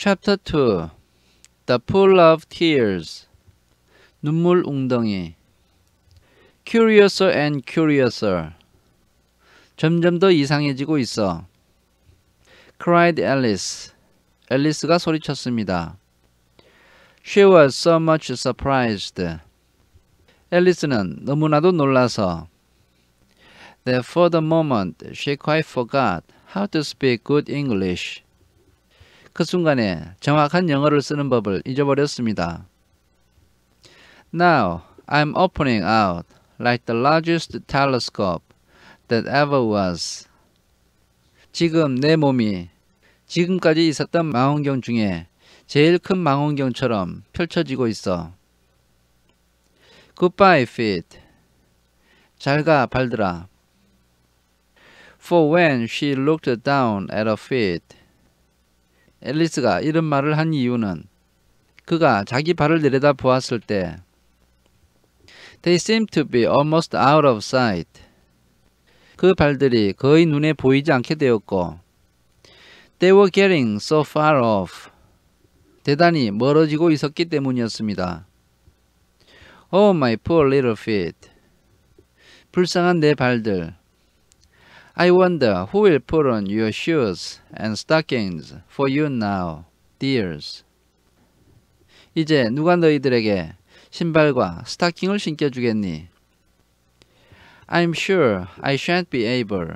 Chapter 2 The Pool of Tears 눈물 웅덩이 Curiouser and curiouser 점점 더 이상해지고 있어 Cried Alice 앨리스가 소리쳤습니다 She was so much surprised 앨리스는 너무나도 놀라서 That for the moment she quite forgot how to speak good English 그 순간에 정확한 영어를 쓰는 법을 잊어버렸습니다. Now I'm opening out like the largest telescope that ever was. 지금 내 몸이 지금까지 있었던 망원경 중에 제일 큰 망원경처럼 펼쳐지고 있어. Goodbye feet. 잘가 발들아. For when she looked down at her feet, 앨리스가 이런 말을 한 이유는 그가 자기 발을 내려다 보았을 때 They seem to be almost out of sight. 그 발들이 거의 눈에 보이지 않게 되었고 They were getting so far off. 대단히 멀어지고 있었기 때문이었습니다. Oh my poor little feet. 불쌍한 내 발들. I wonder who will put on your shoes and stockings for you now, dears. 이제 누가 너희들에게 신발과 스타킹을 신겨주겠니? I'm sure I shan't be able.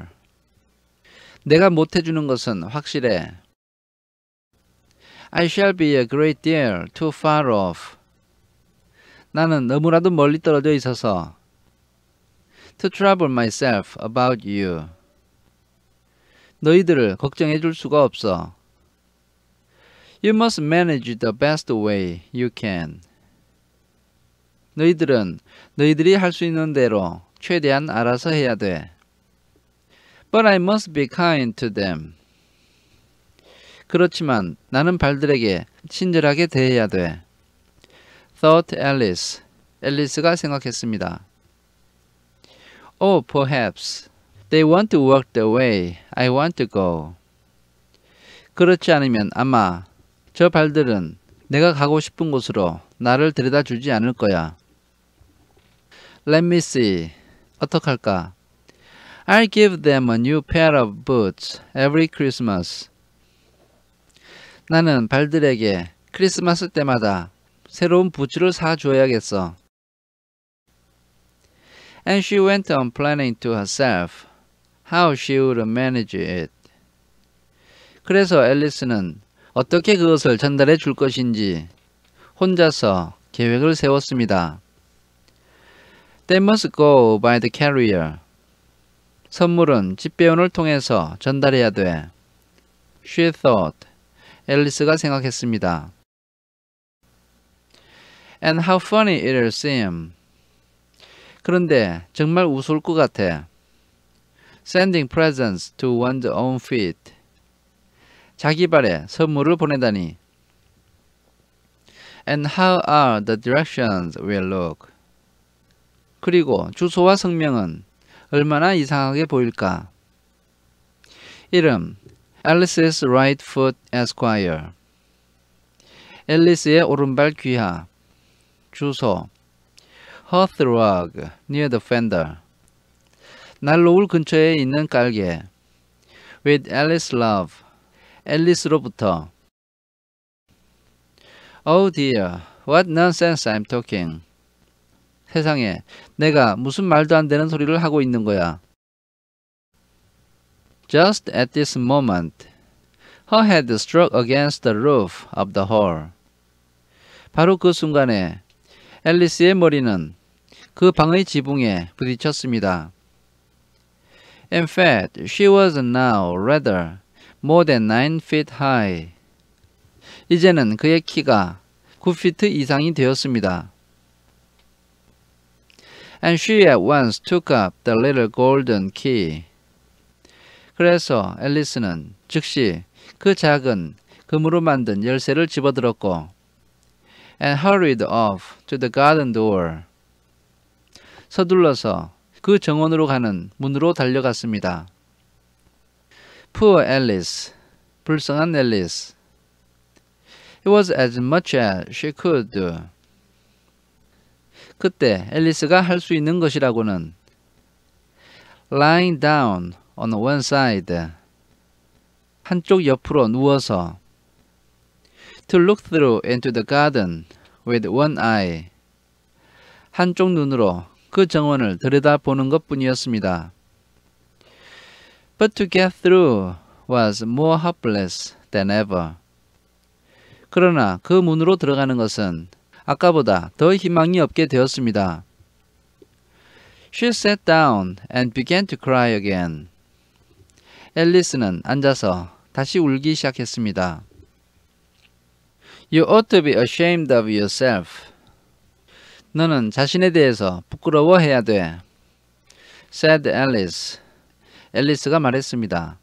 내가 못해주는 것은 확실해. I shall be a great deal too far off. 나는 너무나도 멀리 떨어져 있어서. To trouble myself about you. 너희들을 걱정해 줄 수가 없어. You must manage the best way you can. 너희들은 너희들이 할 수 있는 대로 최대한 알아서 해야 돼. But I must be kind to them. 그렇지만 나는 발들에게 친절하게 대해야 돼. Thought Alice. 앨리스가 생각했습니다. Oh, perhaps. They want to walk the way I want to go. 그렇지 않으면 아마 저 발들은 내가 가고 싶은 곳으로 나를 데려다 주지 않을 거야. Let me see. 어떡할까? I give them a new pair of boots every Christmas. 나는 발들에게 크리스마스 때마다 새로운 부츠를 사줘야겠어. And she went on planning to herself how she would manage it. 그래서 앨리스는 어떻게 그것을 전달해 줄 것인지 혼자서 계획을 세웠습니다. They must go by the carrier. 선물은 집배원을 통해서 전달해야 돼. She thought. 앨리스가 생각했습니다. And how funny it'll seem. 그런데 정말 우스울 것 같아. sending presents to one's own feet. 자기 발에 선물을 보내다니. And how are the directions will look? 그리고 주소와 성명은 얼마나 이상하게 보일까? 이름 Alice's right foot Esquire 앨리스의 오른발 귀하 주소 Hearthrug near the fender 날 노을 근처에 있는 깔개 with Alice love 앨리스로부터 Oh dear, what nonsense I'm talking. 세상에, 내가 무슨 말도 안 되는 소리를 하고 있는 거야. Just at this moment, her head struck against the roof of the hall. 바로 그 순간에 앨리스의 머리는 그 방의 지붕에 부딪혔습니다. In fact, she was now rather more than 9 feet high. 이제는 그의 키가 9피트 이상이 되었습니다. And she at once took up the little golden key. 그래서 앨리스는 즉시 그 작은 금으로 만든 열쇠를 집어들었고 and hurried off to the garden door. 서둘러서 그 정원으로 가는 문으로 달려갔습니다. Poor Alice. 불쌍한 앨리스. It was as much as she could do. 그때 앨리스가 할 수 있는 것이라고는 lying down on one side 한쪽 옆으로 누워서 to look through into the garden with one eye 한쪽 눈으로 그 정원을 들여다보는 것뿐이었습니다. But to get through was more hopeless than ever. 그러나 그 문으로 들어가는 것은 아까보다 더 희망이 없게 되었습니다. She sat down and began to cry again. 앨리스는 앉아서 다시 울기 시작했습니다. You ought to be ashamed of yourself. 너는 자신에 대해서 부끄러워해야 돼. said Alice. 앨리스가 말했습니다.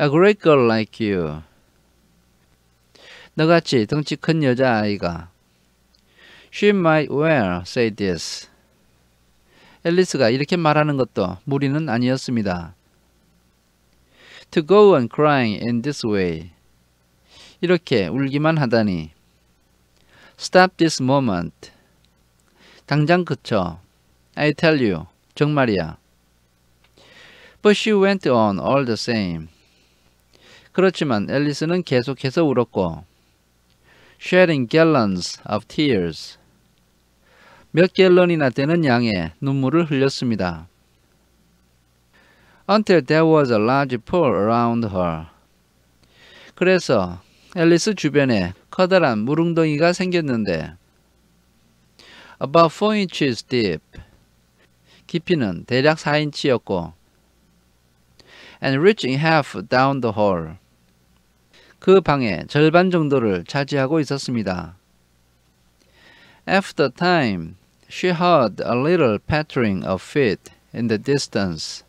A great girl like you. 너같이 덩치 큰 여자아이가 She might well say this. 앨리스가 이렇게 말하는 것도 무리는 아니었습니다. To go on crying in this way. 이렇게 울기만 하다니. Stop this moment. 당장 그쳐. I tell you. 정말이야. But she went on all the same. 그렇지만 앨리스는 계속해서 울었고 shedding gallons of tears. 몇 갤런이나 되는 양의 눈물을 흘렸습니다. Until there was a large pool around her. 그래서 앨리스 주변에 커다란 물웅덩이가 생겼는데 about 4 inches deep 깊이는 대략 4인치였고 and reaching half down the hall 그 방의 절반 정도를 차지하고 있었습니다. After time, she heard a little pattering of feet in the distance.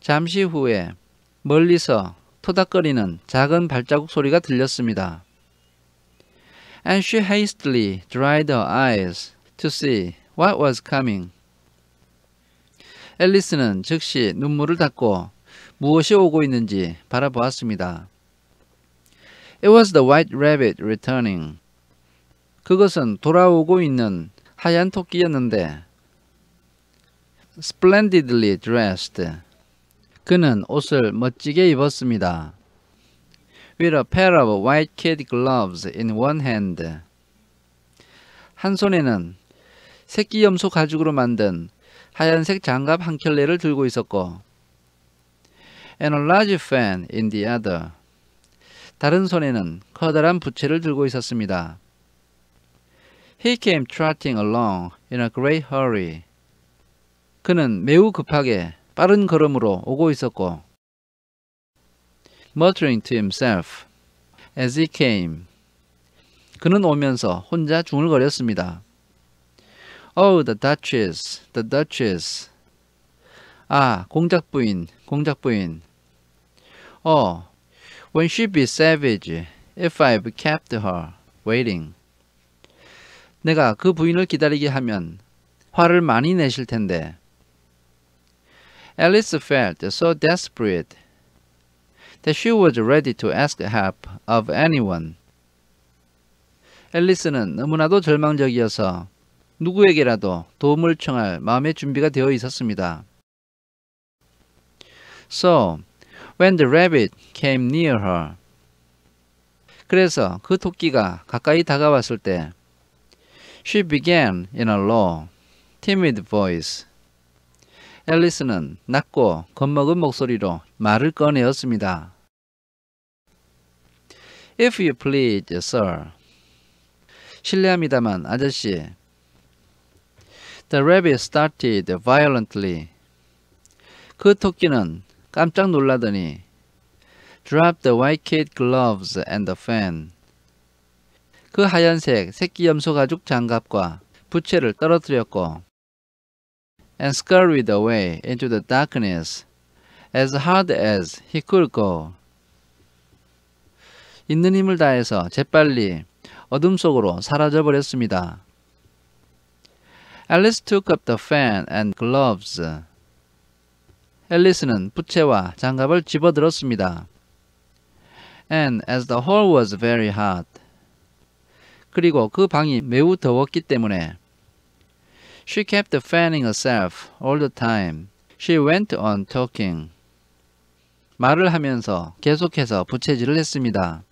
잠시 후에 멀리서 토닥거리는 작은 발자국 소리가 들렸습니다. And she hastily dried her eyes to see what was coming. 앨리스는 즉시 눈물을 닦고 무엇이 오고 있는지 바라보았습니다. It was the white rabbit returning. 그것은 돌아오고 있는 하얀 토끼였는데 splendidly dressed 그는 옷을 멋지게 입었습니다. With a pair of white kid gloves in one hand. 한 손에는 새끼 염소 가죽으로 만든 하얀색 장갑 한 켤레를 들고 있었고 and a large fan in the other. 다른 손에는 커다란 부채를 들고 있었습니다. He came trotting along in a great hurry. 그는 매우 급하게 빠른 걸음으로 오고 있었고 muttering to himself as he came 그는 오면서 혼자 중얼거렸습니다. Oh, the Duchess, the Duchess. 아, 공작부인, 공작부인. Oh, when she be savage, if I've kept her waiting. 내가 그 부인을 기다리게 하면 화를 많이 내실 텐데 Alice felt so desperate that she was ready to ask help of anyone. 앨리스는 너무나도 절망적이어서 누구에게라도 도움을 청할 마음의 준비가 되어 있었습니다. So, when the rabbit came near her. 그래서 그 토끼가 가까이 다가왔을 때 she began in a low, timid voice. 앨리스는 낮고 겁먹은 목소리로 말을 꺼내었습니다. If you please, sir. 실례합니다만 아저씨. The rabbit started violently. 그 토끼는 깜짝 놀라더니 drop the white kid gloves and the fan. 그 하얀색 새끼 염소 가죽 장갑과 부채를 떨어뜨렸고 and scurried away into the darkness as hard as he could go. 있는 힘을 다해서 재빨리 어둠 속으로 사라져 버렸습니다. Alice took up the fan and gloves. 앨리스는 부채와 장갑을 집어들었습니다. And as the hall was very hot. 그리고 그 방이 매우 더웠기 때문에 She kept fanning herself all the time. She went on talking. 말을 하면서 계속해서 부채질을 했습니다.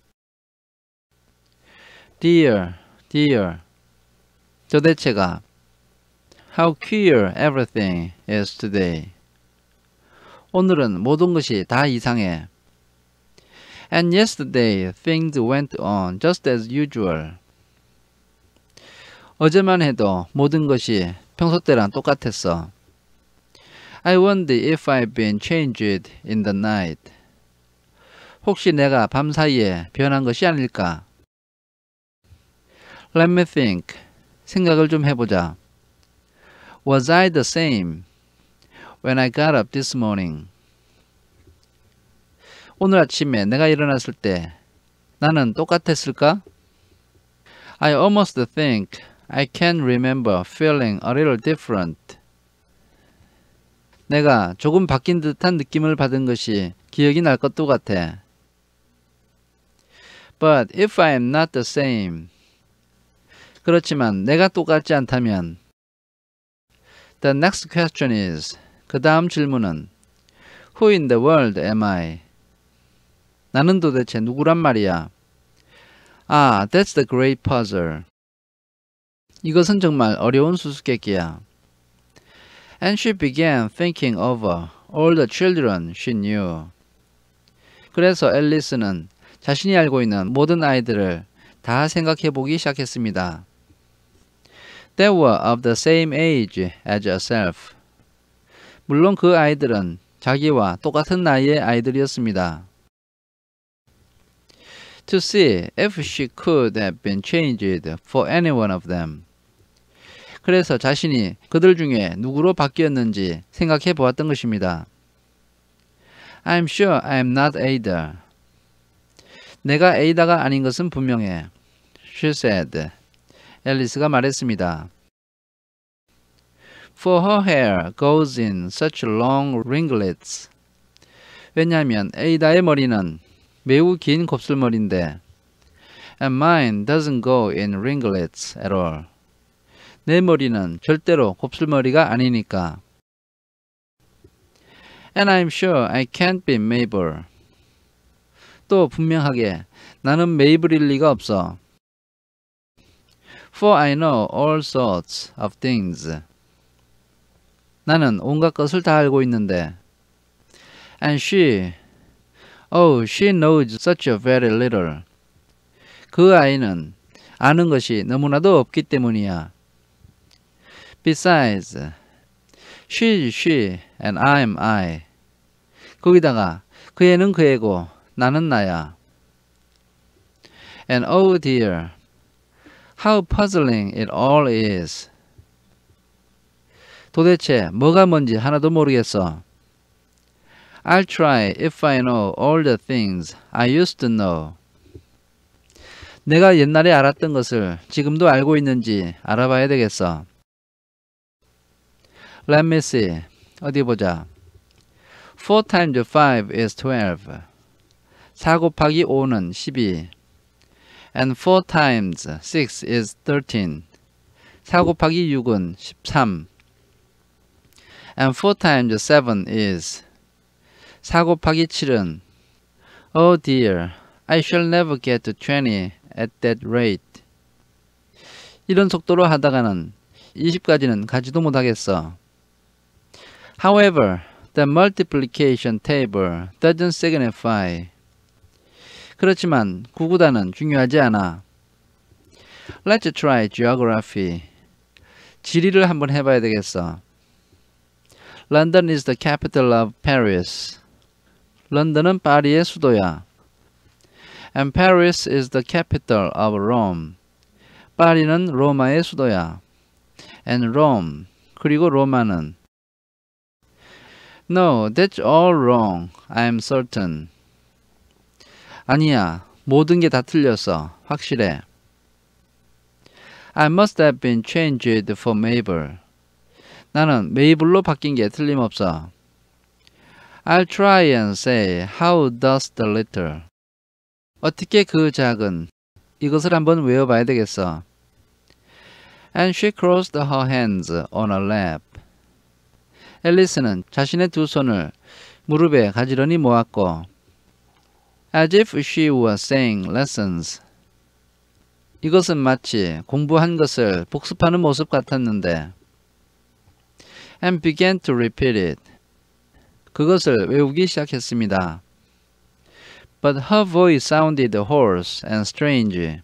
Dear, dear. 도대체가 How queer everything is today. 오늘은 모든 것이 다 이상해. And yesterday things went on just as usual. 어제만 해도 모든 것이 평소 때랑 똑같았어. I wonder if I've been changed in the night. 혹시 내가 밤 사이에 변한 것이 아닐까? Let me think. 생각을 좀 해보자. Was I the same when I got up this morning? 오늘 아침에 내가 일어났을 때 나는 똑같았을까? I almost think I can remember feeling a little different. 내가 조금 바뀐 듯한 느낌을 받은 것이 기억이 날 것도 같아. But if I am not the same. 그렇지만 내가 똑같지 않다면 The next question is 그 다음 질문은 Who in the world am I? 나는 도대체 누구란 말이야? Ah, that's the great puzzle. 이것은 정말 어려운 수수께끼야. And she began thinking over all the children she knew. 그래서 앨리스는 자신이 알고 있는 모든 아이들을 다 생각해 보기 시작했습니다. They were of the same age as herself. 물론 그 아이들은 자기와 똑같은 나이의 아이들이었습니다. To see if she could have been changed for any one of them. 그래서 자신이 그들 중에 누구로 바뀌었는지 생각해 보았던 것입니다. I'm sure I'm not Ada. 내가 에이다가 아닌 것은 분명해. She said. 앨리스가 말했습니다. For her hair goes in such long ringlets. 왜냐하면 에이다의 머리는 매우 긴 곱슬머리인데 and mine doesn't go in ringlets at all. 내 머리는 절대로 곱슬머리가 아니니까. And I'm sure I can't be Mabel. 또 분명하게 나는 메이블일 리가 없어. For I know all sorts of things. 나는 온갖 것을 다 알고 있는데. And she, oh, she knows such a very little. 그 아이는 아는 것이 너무나도 없기 때문이야. Besides, she s she and I'm I. 거기다가 그 애는 그 애고 나는 나야. And oh dear, how puzzling it all is. 도대체 뭐가 뭔지 하나도 모르겠어. I'll try if I know all the things I used to know. 내가 옛날에 알았던 것을 지금도 알고 있는지 알아봐야 되겠어. Let me see. 어디 보자. 4 times 5 is 12. 4 곱하기 5는 12. And 4 times 6 is 13. 4 곱하기 6은 13. And 4 times 7 is 4 곱하기 7은 Oh dear, I shall never get to 20 at that rate. 이런 속도로 하다가는 20까지는 가지도 못하겠어. However, the multiplication table doesn't signify. 그렇지만 구구단은 중요하지 않아. Let's try geography. 지리를 한번 해봐야 되겠어. London is the capital of Paris. 런던은 파리의 수도야. And Paris is the capital of Rome. 파리는 로마의 수도야. And Rome, 그리고 로마는 No, that's all wrong. I'm certain. 아니야. 모든 게 다 틀렸어. 확실해. I must have been changed for Mabel. 나는 메이블로 바뀐 게 틀림없어. I'll try and say, how does the little? 어떻게 그 작은? 이것을 한번 외워봐야 되겠어. And she crossed her hands on her lap. 앨리스는 자신의 두 손을 무릎에 가지런히 모았고 as if she were saying lessons. 이것은 마치 공부한 것을 복습하는 모습 같았는데 and began to repeat it. 그것을 외우기 시작했습니다. But her voice sounded hoarse and strange.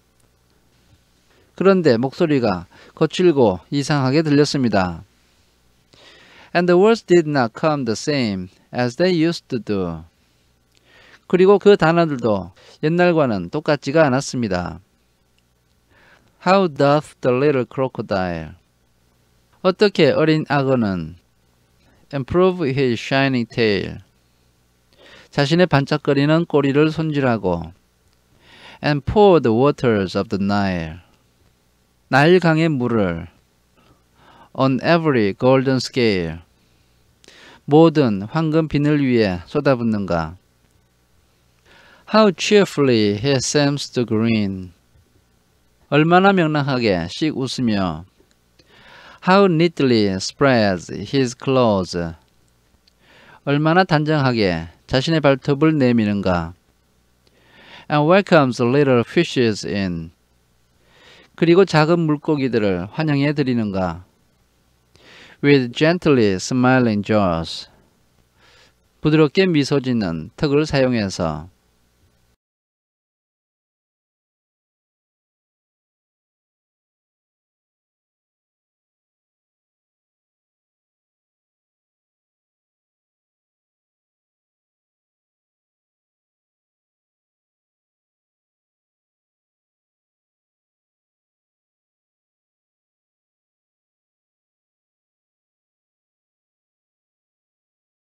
그런데 목소리가 거칠고 이상하게 들렸습니다. And the words did not come the same as they used to do. 그리고 그 단어들도 옛날과는 똑같지가 않았습니다. How doth the little crocodile? 어떻게 어린 악어는 improve his shining tail? 자신의 반짝거리는 꼬리를 손질하고 and pour the waters of the Nile. 나일강의 물을 on every golden scale. 모든 황금 비늘 위에 쏟아붓는가. How cheerfully he seems to grin. 얼마나 명랑하게 씩 웃으며. How neatly spreads his claws. 얼마나 단정하게 자신의 발톱을 내미는가. And welcomes little fishes in. 그리고 작은 물고기들을 환영해 드리는가. with gently smiling jaws. 부드럽게 미소 짓는 턱을 사용해서